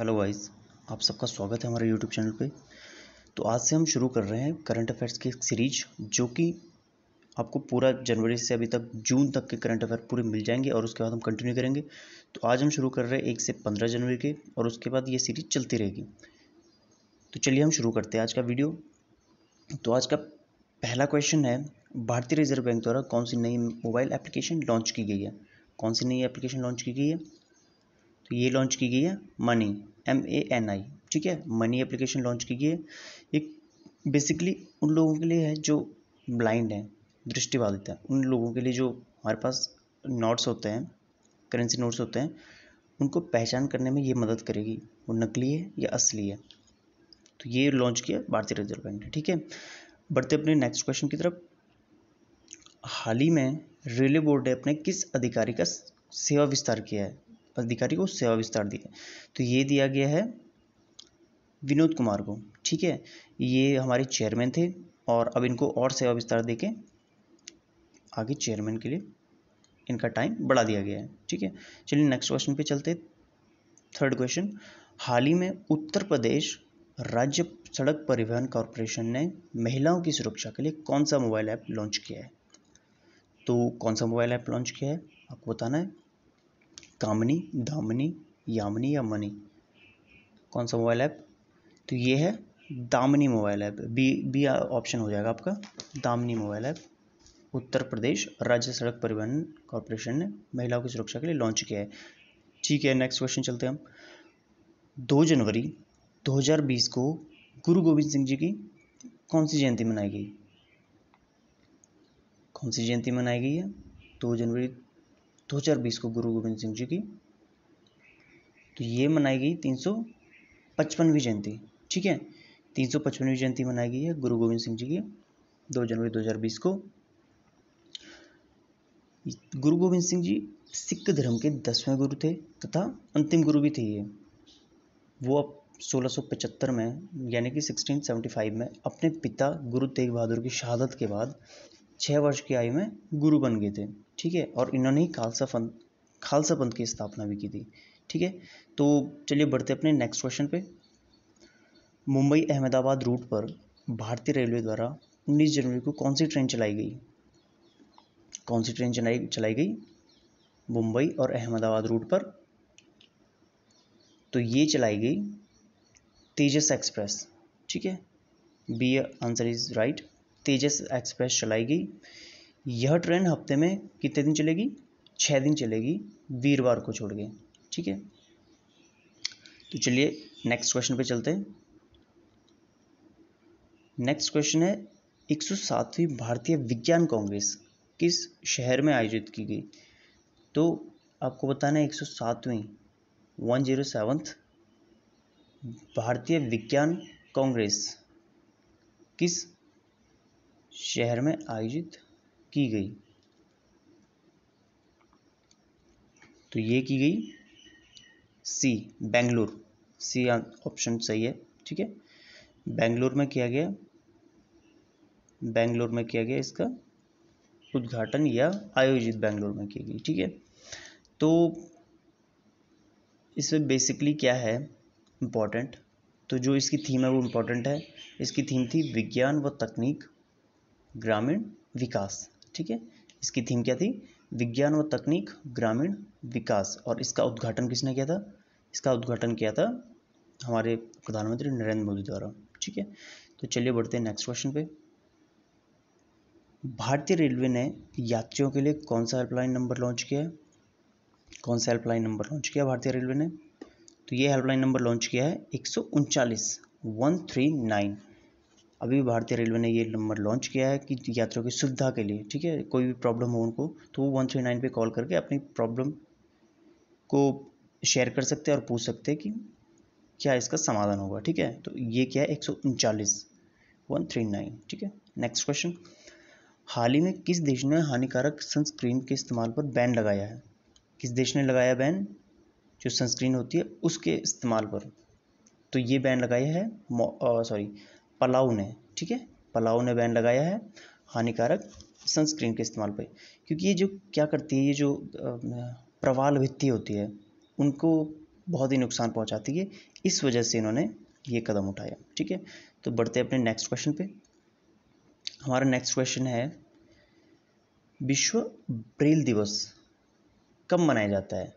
hello vice आप सबका स्वागत है हमारे यूट्यूब चैनल पे तो आज से हम शुरू कर रहे हैं करंट अफेयर्स की एक सीरीज जो कि आपको पूरा जनवरी से अभी तक जून तक के करंट अफेयर पूरे मिल जाएंगे और उसके बाद हम कंटिन्यू करेंगे तो आज हम शुरू कर रहे हैं एक से पंद्रह जनवरी के और उसके बाद ये सीरीज चलती रहेगी तो चलिए हम शुरू करते हैं आज का वीडियो तो आज का पहला क्वेश्चन है भारतीय रिजर्व बैंक द्वारा कौन सी नई मोबाइल एप्लीकेशन लॉन्च की गई है कौन सी नई एप्लीकेशन लॉन्च की गई है तो ये लॉन्च की गई है money M A N I ठीक है मनी एप्लीकेशन लॉन्च की गई है ये बेसिकली उन लोगों के लिए है जो ब्लाइंड हैं दृष्टिबाधित है उन लोगों के लिए जो हमारे पास नोट्स होते हैं करेंसी नोट्स होते हैं उनको पहचान करने में ये मदद करेगी वो नकली है या असली है तो ये लॉन्च किया भारतीय रिजर्व बैंक ने ठीक है बढ़ते अपने नेक्स्ट क्वेश्चन की तरफ हाल ही में रेलवे बोर्ड ने अपने किस अधिकारी का सेवा विस्तार किया है अधिकारी को सेवा विस्तार दिया तो ये दिया गया है विनोद कुमार को ठीक है ये हमारे चेयरमैन थे और अब इनको और सेवा विस्तार दे आगे चेयरमैन के लिए इनका टाइम बढ़ा दिया गया है ठीक है चलिए नेक्स्ट क्वेश्चन पे चलते थर्ड क्वेश्चन हाल ही में उत्तर प्रदेश राज्य सड़क परिवहन कॉरपोरेशन ने महिलाओं की सुरक्षा के लिए कौन सा मोबाइल ऐप लॉन्च किया है तो कौन सा मोबाइल ऐप लॉन्च किया है आपको बताना है कामनी दामनी यामिनी या मनी कौन सा मोबाइल ऐप तो ये है Damini mobile app B B option हो जाएगा आपका दामनी मोबाइल ऐप उत्तर प्रदेश राज्य सड़क परिवहन कॉरपोरेशन ने महिलाओं की सुरक्षा के लिए लॉन्च किया है ठीक है नेक्स्ट क्वेश्चन चलते हैं हम दो जनवरी 2020 को गुरु गोविंद सिंह जी की कौन सी जयंती मनाई गई कौन सी जयंती मनाई गई है दो जनवरी दो हजार बीस को गुरु गोविंद सिंह जी की तो ये मनाई गई तीन सौ पचपनवीं जयंती ठीक है तीन सौ पचपनवीं जयंती मनाई गई है गुरु गोविंद सिंह जी की दो जनवरी दो हजार बीस को गुरु गोविंद सिंह जी सिख धर्म के दसवें गुरु थे तथा अंतिम गुरु भी थे ये वो अब पचहत्तर में यानी कि 1675 में अपने पिता गुरु तेग बहादुर की शहादत के बाद छः वर्ष की आयु में गुरु बन गए थे ठीक है और इन्होंने ही खालसा पंथ खालसा पंथ की स्थापना भी की थी ठीक है तो चलिए बढ़ते अपने नेक्स्ट क्वेश्चन पे मुंबई अहमदाबाद रूट पर भारतीय रेलवे द्वारा 19 जनवरी को कौन सी ट्रेन चलाई गई कौन सी ट्रेन चलाई चलाई गई मुंबई और अहमदाबाद रूट पर तो ये चलाई गई तेजस एक्सप्रेस ठीक है B answer is right Tejas express चलाई गई यह ट्रेन हफ्ते में कितने दिन चलेगी छः दिन चलेगी वीरवार को छोड़ के ठीक है तो चलिए नेक्स्ट क्वेश्चन पे चलते हैं नेक्स्ट क्वेश्चन है एक सौ सातवीं भारतीय विज्ञान कांग्रेस किस शहर में आयोजित की गई तो आपको बताना है एक सौ सातवीं वन जीरो सेवन्थ भारतीय विज्ञान कांग्रेस किस शहर में आयोजित की गई तो ये की गई सी बेंगलोर सी ऑप्शन सही है ठीक है बेंगलोर में किया गया बेंगलोर में किया गया इसका उद्घाटन या आयोजित बेंगलोर में किया गई ठीक है तो इसमें बेसिकली क्या है इंपॉर्टेंट तो जो इसकी थीम है वो इंपॉर्टेंट है इसकी थीम थी विज्ञान व तकनीक ग्रामीण विकास ठीक है इसकी थीम क्या थी विज्ञान व तकनीक ग्रामीण विकास और इसका उद्घाटन किसने किया था इसका उद्घाटन किया था हमारे प्रधानमंत्री नरेंद्र मोदी द्वारा ठीक है तो चलिए बढ़ते हैं नेक्स्ट क्वेश्चन पे भारतीय रेलवे ने यात्रियों के लिए कौन सा हेल्पलाइन नंबर लॉन्च किया है कौन सा हेल्पलाइन नंबर लॉन्च किया भारतीय रेलवे ने तो ये हेल्पलाइन नंबर लॉन्च किया है एक सौ उनचालीस वन थ्री नाइन अभी भारतीय रेलवे ने ये नंबर लॉन्च किया है कि यात्रियों की सुविधा के लिए ठीक है कोई भी प्रॉब्लम हो उनको तो वो वन थ्री नाइन पर कॉल करके अपनी प्रॉब्लम को शेयर कर सकते हैं और पूछ सकते हैं कि क्या इसका समाधान होगा ठीक है तो ये क्या है एक सौ उनचालीस वन थ्री नाइन ठीक है नेक्स्ट क्वेश्चन हाल ही में किस देश ने हानिकारक सनस्क्रीन के इस्तेमाल पर बैन लगाया है किस देश ने लगाया बैन जो सनस्क्रीन होती है उसके इस्तेमाल पर तो ये बैन लगाया है सॉरी पलाऊ ने ठीक है पलाऊ ने बैन लगाया है हानिकारक सनस्क्रीन के इस्तेमाल पर क्योंकि ये जो क्या करती है ये जो प्रवाल भित्ति होती है उनको बहुत ही नुकसान पहुंचाती है इस वजह से इन्होंने ये कदम उठाया ठीक है तो बढ़ते अपने नेक्स्ट क्वेश्चन पे हमारा नेक्स्ट क्वेश्चन है विश्व ब्रेल दिवस कब मनाया जाता है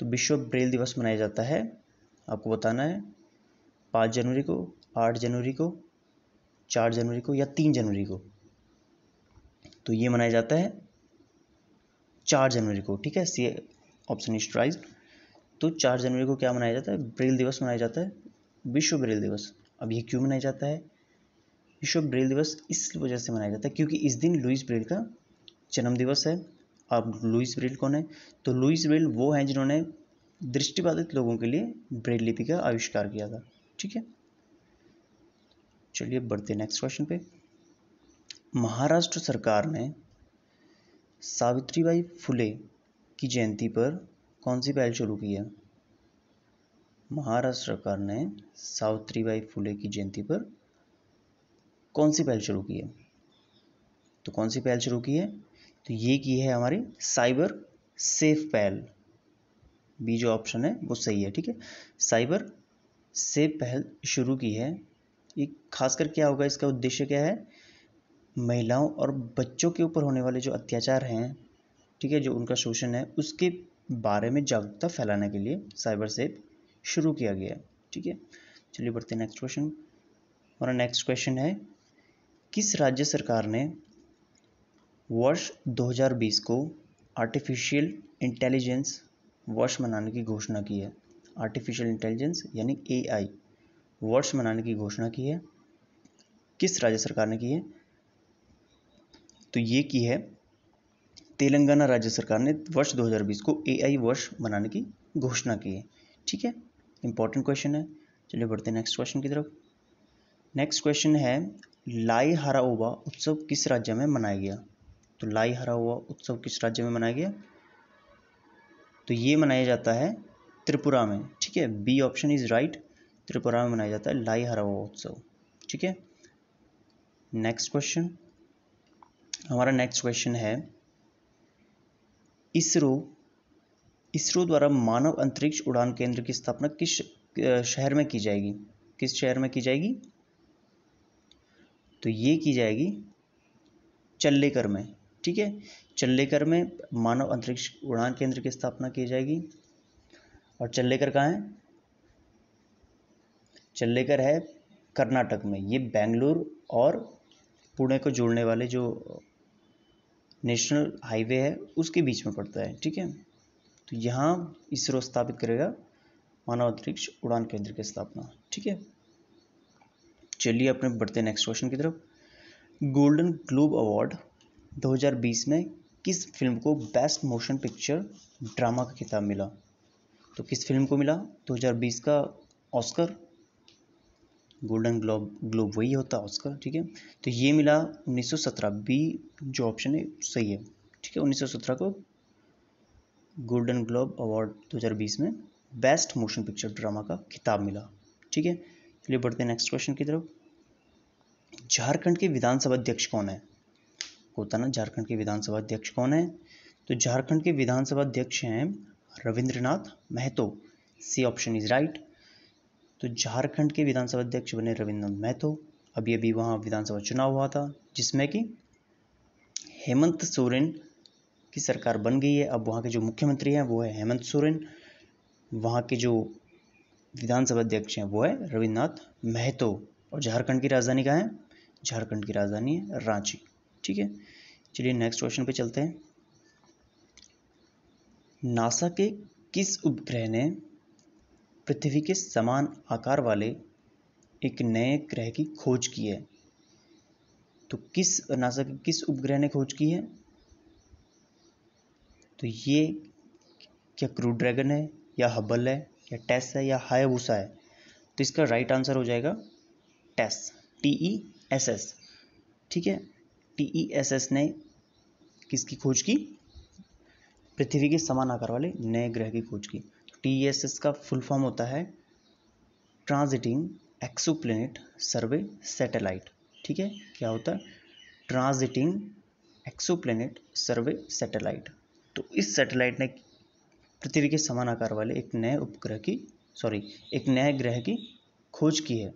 तो विश्व ब्रेल दिवस मनाया जाता है आपको बताना है पाँच जनवरी को आठ जनवरी को चार जनवरी को या तीन जनवरी को तो ये मनाया जाता है चार जनवरी को ठीक है सी ऑप्शन इज राइट तो चार जनवरी को क्या मनाया जाता है ब्रेल दिवस मनाया जाता है विश्व ब्रेल दिवस अब ये क्यों मनाया जाता है विश्व ब्रेल दिवस इस वजह से मनाया जाता है क्योंकि इस दिन लुइस ब्रेल का जन्म दिवस है अब लुइस ब्रेल कौन है तो लुइस ब्रेल वो हैं जिन्होंने दृष्टिबाधित लोगों के लिए ब्रेल लिपि का आविष्कार किया था ठीक है चलिए बढ़ते नेक्स्ट क्वेश्चन पे महाराष्ट्र सरकार ने सावित्रीबाई फुले की जयंती पर कौन सी पहल शुरू की है महाराष्ट्र सरकार ने सावित्रीबाई फुले की जयंती पर कौन सी पहल शुरू की है तो कौन सी पहल शुरू की है तो ये की है हमारी साइबर सेफ पहल बी जो ऑप्शन है वो सही है ठीक है साइबर से पहल शुरू की है ये खासकर क्या होगा इसका उद्देश्य क्या है महिलाओं और बच्चों के ऊपर होने वाले जो अत्याचार हैं ठीक है जो उनका शोषण है उसके बारे में जागरूकता फैलाने के लिए साइबर सेप शुरू किया गया है ठीक है चलिए बढ़ते हैं नेक्स्ट क्वेश्चन और नेक्स्ट क्वेश्चन है किस राज्य सरकार ने वर्ष 2020 को आर्टिफिशियल इंटेलिजेंस वर्ष मनाने की घोषणा की है आर्टिफिशियल इंटेलिजेंस यानी ए आई वर्ष मनाने की घोषणा की है किस राज्य सरकार ने की है तो ये की है तेलंगाना राज्य सरकार ने वर्ष 2020 को ए आई वर्ष मनाने की घोषणा की है ठीक है इंपॉर्टेंट क्वेश्चन है चलिए बढ़ते हैं नेक्स्ट क्वेश्चन की तरफ नेक्स्ट क्वेश्चन है लाई हराओबा उत्सव किस राज्य में मनाया गया तो लाई हराओबा उत्सव किस राज्य में मनाया गया तो ये मनाया जाता है त्रिपुरा में ठीक है B option is right Tripura में मनाया जाता है लाई हरावा उत्सव ठीक है नेक्स्ट क्वेश्चन हमारा नेक्स्ट क्वेश्चन है इसरो इसरो द्वारा मानव अंतरिक्ष उड़ान केंद्र की स्थापना किस शहर में की जाएगी किस शहर में की जाएगी तो ये की जाएगी चल्लेकर में ठीक है चल्लेकर में मानव अंतरिक्ष उड़ान केंद्र की स्थापना की जाएगी और चल्लेकर कहाँ है चल्लेकर है कर्नाटक में ये बेंगलुरु और पुणे को जोड़ने वाले जो नेशनल हाईवे है उसके बीच में पड़ता है ठीक है तो यहाँ इसरो स्थापित करेगा मानव अंतरिक्ष उड़ान केंद्र की स्थापना ठीक है चलिए अपने बढ़ते नेक्स्ट क्वेश्चन की तरफ गोल्डन ग्लोब अवार्ड 2020 में किस फिल्म को बेस्ट मोशन पिक्चर ड्रामा का खिताब मिला तो किस फिल्म को मिला 2020 का ऑस्कर गोल्डन ग्लोब ग्लोब वही होता है ऑस्कर ठीक है तो ये मिला 1917 बी जो ऑप्शन है सही है ठीक है 1917 को गोल्डन ग्लोब अवार्ड 2020 में बेस्ट मोशन पिक्चर ड्रामा का खिताब मिला ठीक है चलिए बढ़ते हैं नेक्स्ट क्वेश्चन की तरफ झारखंड के विधानसभा अध्यक्ष कौन है होता ना झारखंड के विधानसभा अध्यक्ष कौन है तो झारखंड के विधानसभा अध्यक्ष हैं Rabindranath Mahato C option is right तो झारखंड के विधानसभा अध्यक्ष बने रविंद्रनाथ महतो अभी अभी वहाँ विधानसभा चुनाव हुआ था जिसमें कि हेमंत सोरेन की सरकार बन गई है अब वहाँ के जो मुख्यमंत्री हैं वो है हेमंत सोरेन वहाँ के जो विधानसभा अध्यक्ष हैं वो है रविन्द्रनाथ महतो और झारखंड की राजधानी कहाँ है झारखंड की राजधानी है रांची ठीक है चलिए नेक्स्ट क्वेश्चन पे चलते हैं नासा के किस उपग्रह ने पृथ्वी के समान आकार वाले एक नए ग्रह की खोज की है तो किस नासा के किस उपग्रह ने खोज की है तो ये क्या क्रू ड्रैगन है या हबल है या टेस है या हायाबूसा है तो इसका राइट आंसर हो जाएगा TESS T E S S ठीक है टी ई एस एस ने किसकी खोज की पृथ्वी के समान आकार वाले नए ग्रह की खोज की टी एस एस का फुल फॉर्म होता है ट्रांजिटिंग एक्सोप्लेनेट सर्वे सैटेलाइट ठीक है क्या होता है ट्रांजिटिंग एक्सोप्लेनेट सर्वे सैटेलाइट तो इस सैटेलाइट ने पृथ्वी के समान आकार वाले एक नए उपग्रह की सॉरी एक नए ग्रह की खोज की है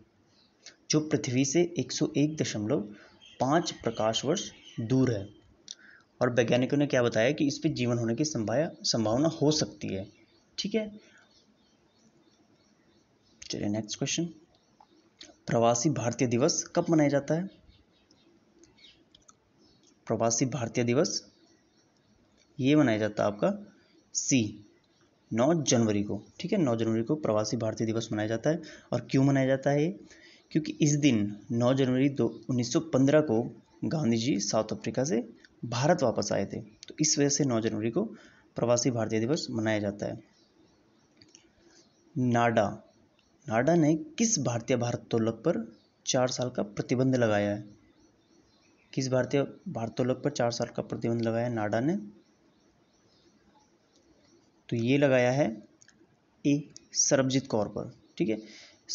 जो पृथ्वी से 101.5 प्रकाश वर्ष दूर है और वैज्ञानिकों ने क्या बताया कि इस पर जीवन होने की संभावना हो सकती है ठीक है चलिए नेक्स्ट क्वेश्चन प्रवासी भारतीय दिवस कब मनाया जाता है प्रवासी भारतीय दिवस ये मनाया जाता है आपका सी नौ जनवरी को ठीक है नौ जनवरी को प्रवासी भारतीय दिवस मनाया जाता है और क्यों मनाया जाता है क्योंकि इस दिन 9 जनवरी दो उन्नीस को गांधी जी साउथ अफ्रीका से भारत वापस आए थे तो इस वजह से नौ जनवरी को प्रवासी भारतीय दिवस मनाया जाता है नाडा नाडा ने किस भारतीय भारतोलक पर चार साल का प्रतिबंध लगाया है किस भारतीय भारतोलक पर चार साल का प्रतिबंध लगाया नाडा ने तो ये लगाया है ए सरबजीत कौर पर ठीक है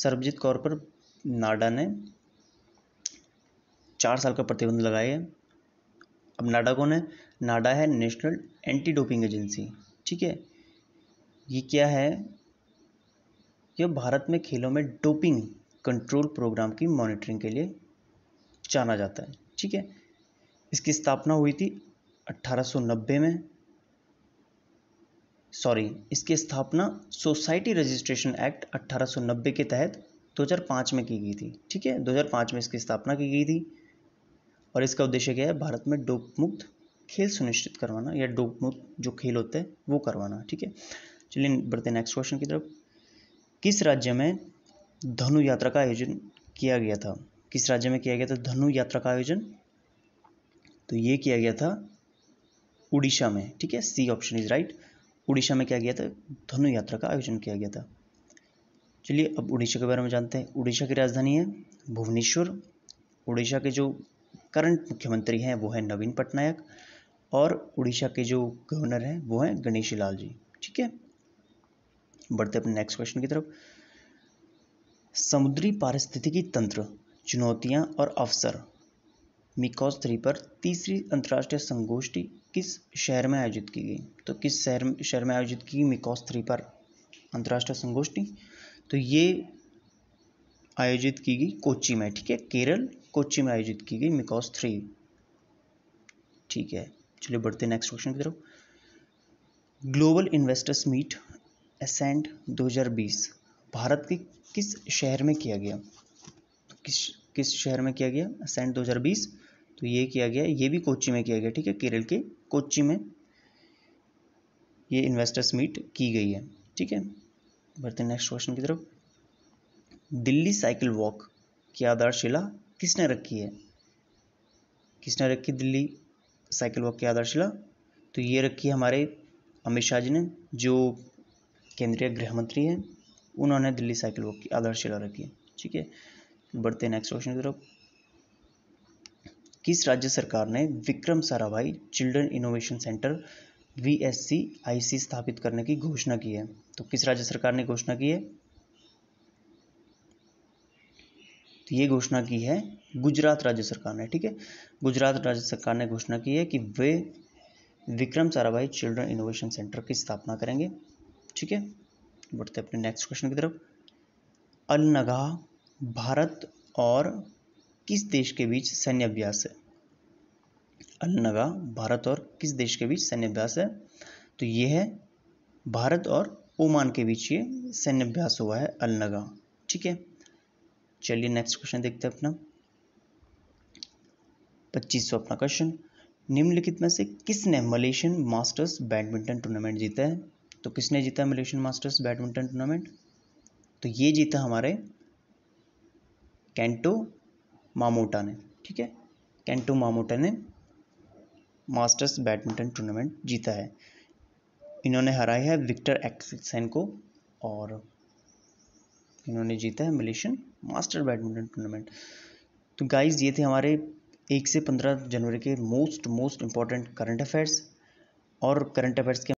सरबजीत कौर पर नाडा ने चार साल का प्रतिबंध लगाया है अब नाडा कौन है नाडा है नेशनल एंटी डोपिंग एजेंसी ठीक है ये क्या है यह भारत में खेलों में डोपिंग कंट्रोल प्रोग्राम की मॉनिटरिंग के लिए जाना जाता है ठीक है इसकी स्थापना हुई थी 1890 में सॉरी इसकी स्थापना सोसाइटी रजिस्ट्रेशन एक्ट 1890 के तहत 2005 में की गई थी ठीक है 2005 में इसकी स्थापना की गई थी और इसका उद्देश्य क्या है भारत में डोप मुक्त खेल सुनिश्चित करवाना या डोप मुक्त जो खेल होते हैं वो करवाना ठीक है चलिए बढ़ते नेक्स्ट क्वेश्चन की तरफ किस राज्य में धनु यात्रा का आयोजन किया गया था किस राज्य में किया गया था धनु यात्रा का आयोजन तो ये किया गया था उड़ीसा में ठीक है C option is right Orissa में क्या गया था धनु यात्रा का आयोजन किया गया था चलिए अब उड़ीसा के बारे में जानते हैं उड़ीसा की राजधानी है भुवनेश्वर उड़ीसा के जो करंट मुख्यमंत्री हैं वो हैं नवीन पटनायक और उड़ीसा के जो गवर्नर हैं वो हैं गणेश लाल जी ठीक है बढ़ते अपने नेक्स्ट क्वेश्चन की तरफ समुद्री पारिस्थितिकी तंत्र चुनौतियां और अवसर मिकॉज थ्री पर तीसरी अंतर्राष्ट्रीय संगोष्ठी किस शहर में आयोजित की गई तो किस शहर शहर में आयोजित की गई मिकॉज थ्री पर अंतर्राष्ट्रीय संगोष्ठी तो ये आयोजित की गई कोची में ठीक है केरल कोच्चि में आयोजित की गई मिकॉस थ्री ठीक है चलिए बढ़ते नेक्स्ट क्वेश्चन की तरफ global investors meet ascent 2020 Bharat के किस शहर में किया गया तो किस किस शहर में किया गया एसेंट 2020 तो ये किया गया ये भी कोच्चि में किया गया ठीक है केरल के कोच्चि में ये इन्वेस्टर्स मीट की गई है ठीक है बढ़ते नेक्स्ट क्वेश्चन की तरफ दिल्ली साइकिल वॉक की आधारशिला किसने रखी है किसने रखी दिल्ली साइकिल वॉक की आधारशिला तो ये रखी है हमारे अमित शाह जी ने जो केंद्रीय गृह मंत्री हैं उन्होंने दिल्ली साइकिल वॉक की आधारशिला रखी है ठीक है बढ़ते नेक्स्ट क्वेश्चन की तरफ किस राज्य सरकार ने Vikram Sarabhai children innovation centre V S C I C स्थापित करने की घोषणा की है तो किस राज्य सरकार ने घोषणा की है तो ये घोषणा की है गुजरात राज्य सरकार ने ठीक है गुजरात राज्य सरकार ने घोषणा की है कि वे Vikram Sarabhai children innovation centre की स्थापना करेंगे ठीक है बढ़ते अपने नेक्स्ट क्वेश्चन की तरफ अलनगा भारत और किस देश के बीच सैन्य अभ्यास है अलनगा भारत और किस देश के बीच सैन्य अभ्यास है तो ये है भारत और ओमान के बीच ये सैन्य अभ्यास हुआ है अलनगा ठीक है चलिए नेक्स्ट क्वेश्चन देखते हैं अपना पच्चीस सौ अपना क्वेश्चन निम्नलिखित में से किसने मलेशियन मास्टर्स बैडमिंटन टूर्नामेंट जीता है तो किसने जीता है मलेशियन मास्टर्स बैडमिंटन टूर्नामेंट तो ये जीता हमारे कैंटो मामोटा ने ठीक है कैंटो मामोटा ने मास्टर्स बैडमिंटन टूर्नामेंट जीता है इन्होंने हराया है विक्टर एक्सन को और इन्होंने जीता है मलेशियन मास्टर बैडमिंटन टूर्नामेंट तो गाइज ये थे हमारे एक से पंद्रह जनवरी के most most important current affairs और करंट अफेयर्स के